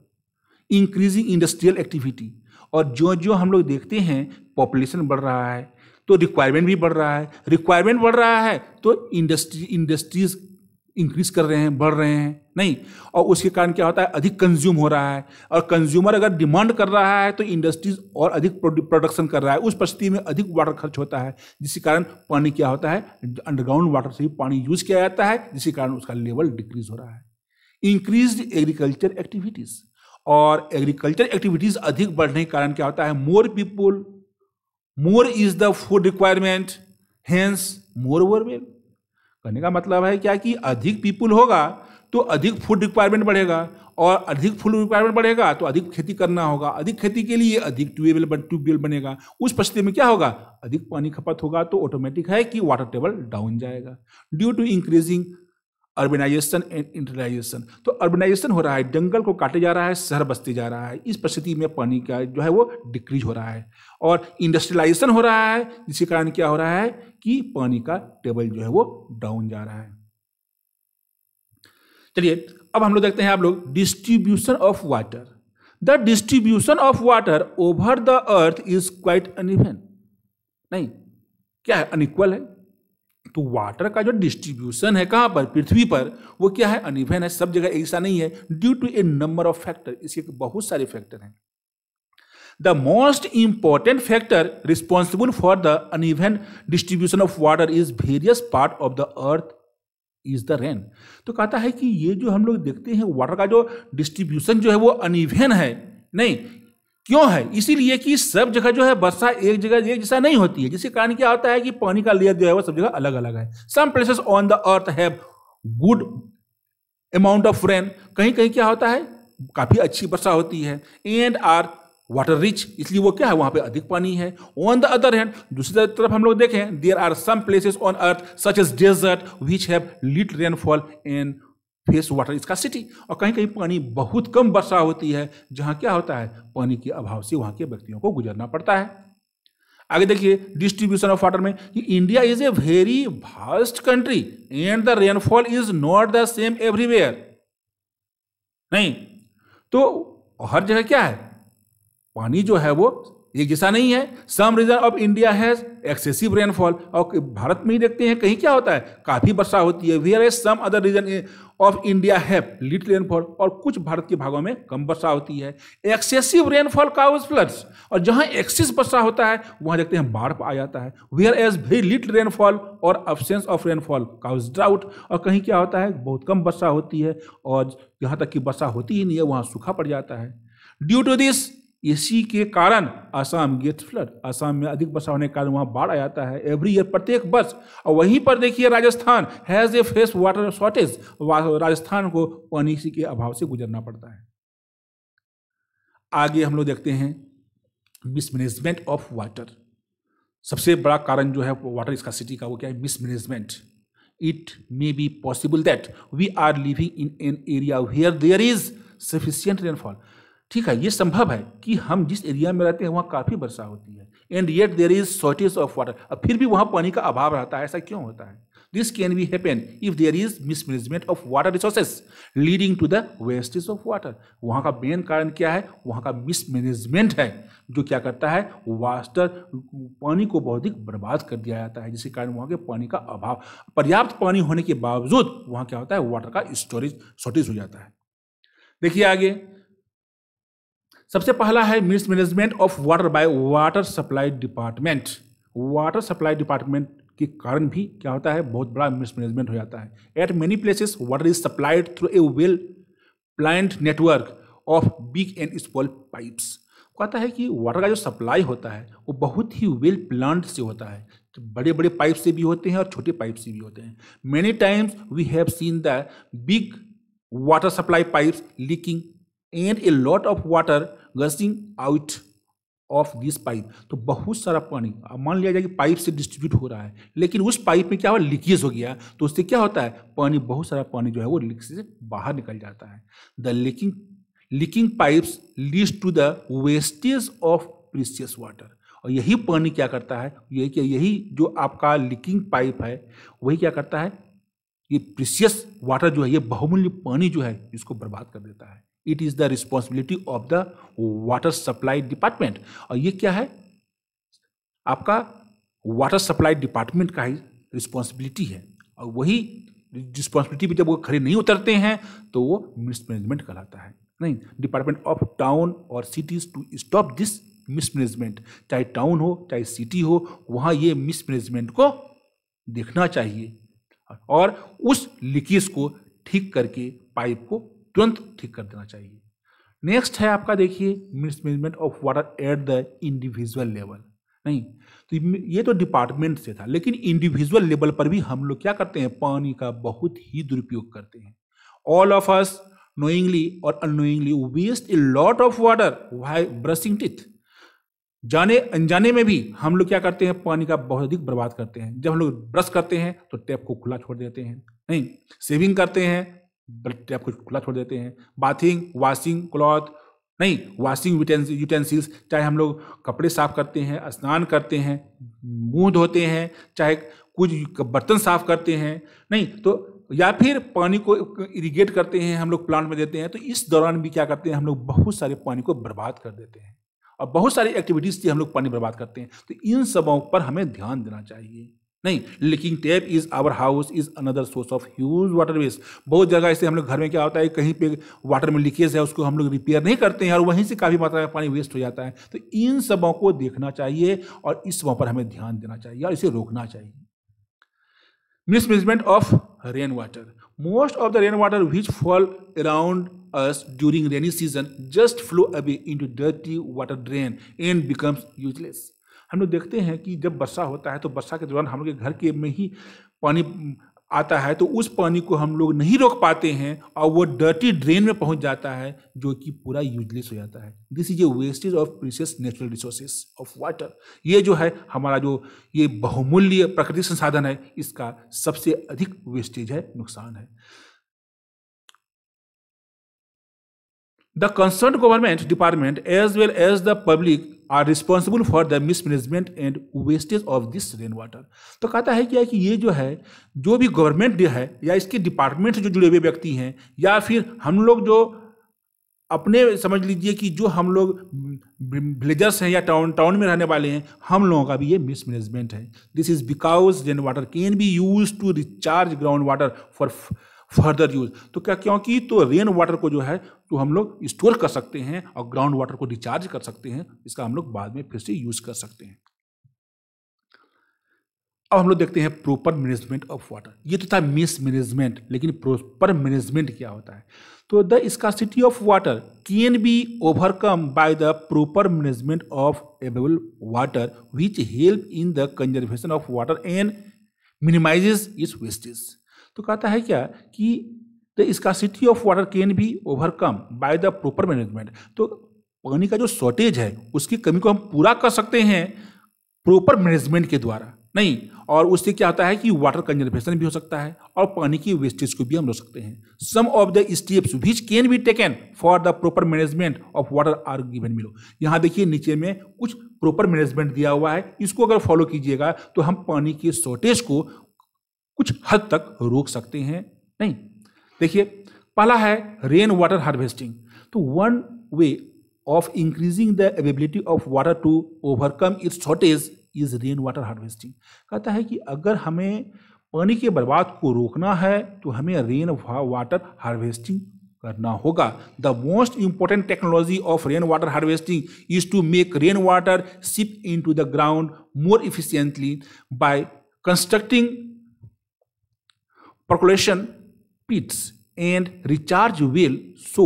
Speaker 1: इंक्रीजिंग इंडस्ट्रियल एक्टिविटी और जो जो हम लोग देखते हैं पॉपुलेशन बढ़ रहा है तो रिक्वायरमेंट भी बढ़ रहा है रिक्वायरमेंट बढ़ रहा है तो इंडस्ट्री इंडस्ट्रीज इंक्रीज कर रहे हैं बढ़ रहे हैं नहीं और उसके कारण क्या होता है अधिक कंज्यूम हो रहा है और कंज्यूमर अगर डिमांड कर रहा है तो इंडस्ट्रीज और अधिक प्रोडक्शन कर रहा है उस परिस्थिति में अधिक वाटर खर्च होता है जिसके कारण पानी क्या होता है अंडरग्राउंड वाटर से ही पानी यूज किया जाता है जिसके कारण उसका लेवल डिक्रीज हो रहा है इंक्रीज एग्रीकल्चर एक्टिविटीज और एग्रीकल्चर एक्टिविटीज अधिक बढ़ने के कारण क्या होता है more people more is the food requirement hence more over well कहने का मतलब है क्या कि अधिक पीपुल होगा तो अधिक फूड रिक्वायरमेंट बढ़ेगा और अधिक फूड रिक्वायरमेंट बढ़ेगा तो अधिक खेती करना होगा अधिक खेती के लिए अधिक ट्यूबवेल बन ट्यूबवेल बनेगा उस परिस्थिति में क्या होगा अधिक पानी खपत होगा तो ऑटोमेटिक है कि वाटर टेबल डाउन जाएगा due to increasing urbanisation and industrialisation तो अर्बेनाइजेशन हो रहा है जंगल को काटे जा रहा है शहर बसते जा रहा है इस परिस्थिति में पानी का जो है वो डिक्रीज हो रहा है और इंडस्ट्रियलाइजेशन हो रहा है जिसके कारण क्या हो रहा है कि पानी का टेबल जो है वो डाउन जा रहा है चलिए अब हम लोग देखते हैं आप लोग distribution of water the distribution of water over the earth is quite uneven नहीं क्या है अनइक्वल है तो वाटर का जो डिस्ट्रीब्यूशन है कहां पर पृथ्वी पर वो क्या है अनइवन है सब जगह ऐसा नहीं है due to a number of factor इसके बहुत सारे फैक्टर हैं The most important factor responsible for the uneven distribution of water is various part of the earth is the rain तो कहता है कि ये जो हम लोग देखते हैं वाटर का जो डिस्ट्रीब्यूशन जो है वो अनइवन है नहीं क्यों है इसीलिए कि सब जगह जो है वर्षा एक जगह एक जैसा नहीं होती है जिसके कारण क्या होता है कि पानी का लेयर जो है वो सब जगह अलग अलग है some places on the earth have good amount of rain कहीं कहीं क्या होता है काफ़ी अच्छी वर्षा होती है एंड आर वाटर रिच इसलिए वो क्या है वहाँ पे अधिक पानी है ऑन द अदर हैंड दूसरी तरफ हम लोग देखें there are some places on earth such as desert which have lit rainfall in face water इसका सिटी और कहीं कहीं पानी बहुत कम वर्षा होती है जहाँ क्या होता है पानी के अभाव से वहाँ के व्यक्तियों को गुजरना पड़ता है आगे देखिए डिस्ट्रीब्यूशन ऑफ वाटर में कि India is a very vast country and the rainfall is not the same everywhere नहीं तो हर जगह क्या है पानी जो है वो एक जैसा नहीं है some region of India has excessive rainfall और भारत में ही देखते हैं कहीं क्या होता है काफ़ी वर्षा होती है we are as some other region of India have little rainfall और कुछ भारत के भागों में कम वर्षा होती है एक्सेसिव रेनफॉल काउज फ्लड्स और जहाँ एक्सेस वर्षा होता है वहाँ देखते हैं बाढ़ आ जाता है we are as very little rainfall और absence of rainfall cause drought और कहीं क्या होता है बहुत कम वर्षा होती है और यहाँ तक कि वर्षा होती ही नहीं है वहाँ सूखा पड़ जाता है ड्यू टू दिस इसी के कारण आसाम गेट फ्लड आसाम में अधिक वर्षा होने के कारण वहाँ बाढ़ आ जाता है एवरी ईयर प्रत्येक वर्ष और वहीं पर देखिए Rajasthan has a fresh water shortage Rajasthan को पानी के अभाव से गुजरना पड़ता है आगे हम लोग देखते हैं मिसमैनेजमेंट ऑफ वाटर सबसे बड़ा कारण जो है वाटर इसका सिटी का वो क्या है mismanagement it may be possible that we are living in an area where there is sufficient rainfall ठीक है ये संभव है कि हम जिस एरिया में रहते हैं वहाँ काफ़ी वर्षा होती है and yet there is shortage of water अब फिर भी वहाँ पानी का अभाव रहता है ऐसा क्यों होता है this can be happen if there is mismanagement of water resources leading to the wastage of water वहाँ का मेन कारण क्या है वहाँ का मिसमैनेजमेंट है जो क्या करता है वास्टर पानी को बहुत ही बर्बाद कर दिया जाता है जिसके कारण वहाँ के पानी का अभाव पर्याप्त पानी होने के बावजूद वहाँ क्या होता है वाटर का स्टोरेज शॉर्टेज हो जाता है देखिए आगे सबसे पहला है mismanagement of water by water supply department water supply department के कारण भी क्या होता है बहुत बड़ा मिसमैनेजमेंट हो जाता है at many places water is supplied through a well plant network of big and small pipes कहता है कि वाटर का जो सप्लाई होता है वो बहुत ही वेल प्लांट से होता है तो बड़े बड़े पाइप से भी होते हैं और छोटे पाइप से भी होते हैं many times we have seen the big water supply pipes leaking and a lot of water gushing out of this pipe तो बहुत सारा पानी मान लिया जाए कि पाइप से डिस्ट्रीब्यूट हो रहा है लेकिन उस पाइप में क्या हुआ लीकेज हो गया तो उससे क्या होता है पानी बहुत सारा पानी जो है वो लीक से बाहर निकल जाता है the leaking leaking pipes leads to the wastage of precious water और यही पानी क्या करता है यही क्या यही जो आपका लीकिंग पाइप है वही क्या करता है ये प्रीसियस वाटर जो है ये बहुमूल्य पानी जो है इसको बर्बाद कर देता है it is the responsibility of the water supply department और ये क्या है आपका वाटर सप्लाई डिपार्टमेंट का ही रिस्पॉन्सिबिलिटी है और वही रिस्पॉन्सिबिलिटी भी जब वो खड़े नहीं उतरते हैं तो वो मिसमैनेजमेंट कहलाता है नहीं डिपार्टमेंट ऑफ टाउन और cities to stop this mismanagement चाहे टाउन हो चाहे सिटी हो वहाँ ये मिसमैनेजमेंट को देखना चाहिए और उस लीकेज को ठीक करके पाइप को तुरंत ठीक कर देना चाहिए नेक्स्ट है आपका देखिए mismanagement of water at the individual level नहीं तो ये तो डिपार्टमेंट से था लेकिन इंडिविजुअल लेवल पर भी हम लोग क्या करते हैं पानी का बहुत ही दुरुपयोग करते हैं ऑल ऑफ अस नोइंगली और unknowingly waste a lot of water by brushing teeth जाने अनजाने में भी हम लोग क्या करते हैं पानी का बहुत अधिक बर्बाद करते हैं जब हम लोग ब्रश करते हैं तो टैप को खुला छोड़ देते हैं नहीं सेविंग करते हैं बल्कि आपको खुला छोड़ देते हैं बाथिंग वॉशिंग क्लॉथ नहीं वॉशिंग यूटेंसिल्स चाहे हम लोग कपड़े साफ करते हैं स्नान करते हैं मुंह धोते हैं चाहे कुछ बर्तन साफ करते हैं नहीं तो या फिर पानी को इरिगेट करते हैं हम लोग प्लांट में देते हैं तो इस दौरान भी क्या करते हैं हम लोग बहुत सारे पानी को बर्बाद कर देते हैं और बहुत सारी एक्टिविटीज़ से हम लोग पानी बर्बाद करते हैं तो इन सबों पर हमें ध्यान देना चाहिए नहीं लेकिन tap is our house is another source of huge water waste बहुत जगह ऐसे हम लोग घर में क्या होता है कहीं पे वाटर में लीकेज है उसको हम लोग रिपेयर नहीं करते हैं और वहीं से काफ़ी मात्रा में पानी वेस्ट हो जाता है तो इन सबों को देखना चाहिए और इस सब पर हमें ध्यान देना चाहिए और इसे रोकना चाहिए mismanagement of rain water most of the rain water which fall around during rainy season just flow away into dirty water drain and becomes useless हम लोग देखते हैं कि जब वर्षा होता है तो बसा के दौरान हम लोग के घर के में ही पानी आता है तो उस पानी को हम लोग नहीं रोक पाते हैं और वो डर्टी ड्रेन में पहुंच जाता है जो कि पूरा यूजलेस हो जाता है this is a wastage of precious natural resources of water ये जो है हमारा जो ये बहुमूल्य प्राकृतिक संसाधन है इसका सबसे अधिक वेस्टेज है नुकसान है the concern government department as well as the public are responsible for the mismanagement and wastage of this rain water तो कहता है क्या कि ये जो है जो भी गवर्नमेंट है या इसके डिपार्टमेंट से जो जुड़े हुए व्यक्ति हैं या फिर हम लोग जो अपने समझ लीजिए कि जो हम लोग विलेजर्स हैं या टाउन टाउन में रहने वाले हैं हम लोगों का भी ये मिसमैनेजमेंट है this is because rain water can be use to recharge ground water for further use तो क्या क्योंकि तो रेन वाटर को जो है तो हम लोग स्टोर कर सकते हैं और ग्राउंड वाटर को रिचार्ज कर सकते हैं इसका हम लोग बाद में फिर से यूज कर सकते हैं अब हम लोग देखते हैं प्रॉपर मैनेजमेंट ऑफ वाटर ये तो था मिस मैनेजमेंट लेकिन प्रॉपर मैनेजमेंट क्या होता है तो the scarcity of water can be overcome by the proper management of available water which help in the conservation of water and minimizes its wastage तो कहता है क्या कि the city of water can भी overcome by the proper management तो पानी का जो शॉर्टेज है उसकी कमी को हम पूरा कर सकते हैं प्रॉपर मैनेजमेंट के द्वारा नहीं और उससे क्या होता है कि वाटर कंजर्वेशन भी हो सकता है और पानी की वेस्टेज को भी हम रोक सकते हैं some of the steps which can be taken for the proper management of water are given मिलो यहाँ देखिए नीचे में कुछ प्रॉपर मैनेजमेंट दिया हुआ है इसको अगर फॉलो कीजिएगा तो हम पानी के शॉर्टेज को कुछ हद तक रोक सकते हैं नहीं देखिए पहला है रेन वाटर हार्वेस्टिंग तो one way of increasing the availability of water to overcome its shortage is rain water harvesting कहता है कि अगर हमें पानी के बर्बाद को रोकना है तो हमें रेन वाटर हार्वेस्टिंग करना होगा the most important technology of rain water harvesting is to make rain water seep into the ground more efficiently by constructing percolation pits and recharge well so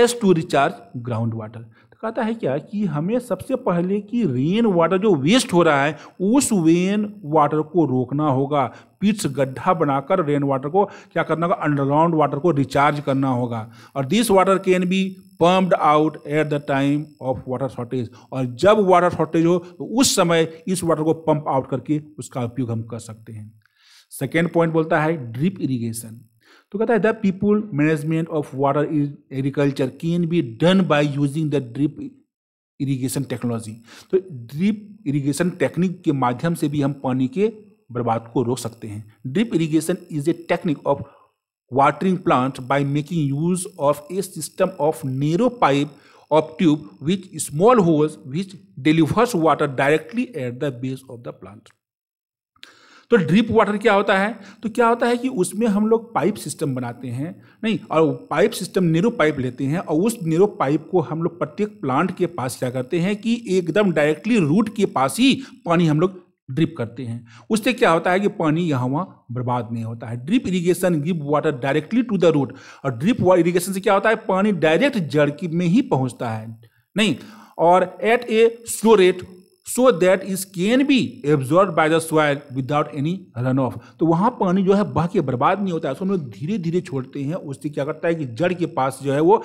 Speaker 1: as to recharge ground water तो कहता है क्या कि हमें सबसे पहले कि rain water जो वेस्ट हो रहा है उस रेन वाटर को रोकना होगा पिट्स गड्ढा बनाकर रेन वाटर को क्या करना होगा अंडरग्राउंड वाटर को रिचार्ज करना होगा और this water can be pumped out at the time of water shortage और जब वाटर शॉर्टेज हो तो उस समय इस वाटर को पंप आउट करके उसका उपयोग हम कर सकते हैं सेकेंड पॉइंट बोलता है ड्रिप इरीगेशन तो कहता है the people management of water agriculture can be done by using the drip irrigation technology तो ड्रिप इरीगेशन टेक्निक के माध्यम से भी हम पानी के बर्बाद को रोक सकते हैं drip irrigation is a technique of watering plant by making use of a system of narrow pipe of tube which small holes which delivers water directly at the base of the plant तो drip water क्या होता है तो क्या होता है कि उसमें हम लोग पाइप सिस्टम बनाते हैं नहीं और पाइप सिस्टम नीरो पाइप लेते हैं और उस नीरो पाइप को हम लोग प्रत्येक प्लांट के पास क्या करते हैं कि एकदम डायरेक्टली रूट के पास ही पानी हम लोग ड्रिप करते हैं उससे क्या होता है कि पानी यहाँ वहाँ बर्बाद नहीं होता है drip irrigation give water directly to the root और ड्रिप इरिगेशन से क्या होता है पानी डायरेक्ट जड़ की में ही पहुँचता है नहीं और at a slow rate so that is can be absorb by the soil without any run off तो वहाँ पानी जो है बह के बर्बाद नहीं होता है उसको हम लोग धीरे धीरे छोड़ते हैं उससे क्या करता है कि जड़ के पास जो है वो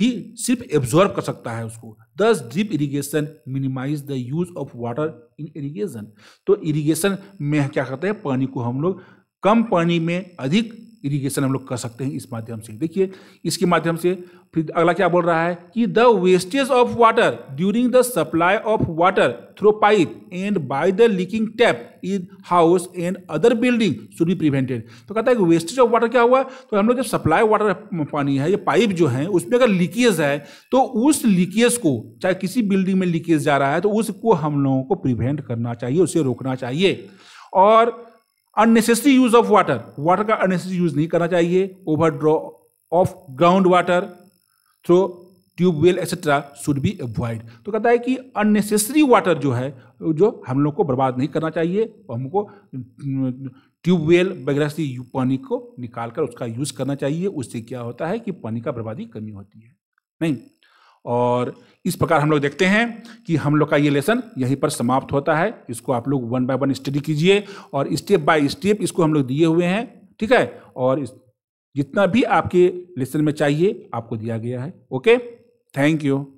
Speaker 1: ही सिर्फ एब्जॉर्ब कर सकता है उसको thus deep irrigation minimize the use of water in irrigation तो इरीगेशन में क्या करते हैं पानी को हम लोग कम पानी में अधिक इरिगेशन हम लोग कर सकते हैं इस माध्यम से देखिए इसके माध्यम से फिर अगला क्या बोल रहा है कि the wastage of water during the supply of water through pipe and by the leaking tap in house and other building should be prevented तो कहता है कि वेस्टेज ऑफ वाटर क्या हुआ तो हम लोग जब सप्लाई वाटर पानी है ये पाइप जो है उसमें अगर लीकेज है तो उस लीकेज को चाहे किसी बिल्डिंग में लीकेज जा रहा है तो उसको हम लोगों को प्रिवेंट करना चाहिए उसे रोकना चाहिए और unnecessary use of water water का अननेसेसरी यूज नहीं करना चाहिए over draw of ground water through tube well etcetera should be avoid तो कहता है कि अननेसेसरी वाटर जो है जो हम लोग को बर्बाद नहीं करना चाहिए और हमको ट्यूबवेल वगैरह से पानी को निकाल कर उसका यूज़ करना चाहिए उससे क्या होता है कि पानी का बर्बादी कमी होती है नहीं और इस प्रकार हम लोग देखते हैं कि हम लोग का ये लेसन यहीं पर समाप्त होता है इसको आप लोग वन बाय वन स्टडी कीजिए और स्टेप बाय स्टेप इसको हम लोग दिए हुए हैं ठीक है और जितना भी आपके लेसन में चाहिए आपको दिया गया है ओके थैंक यू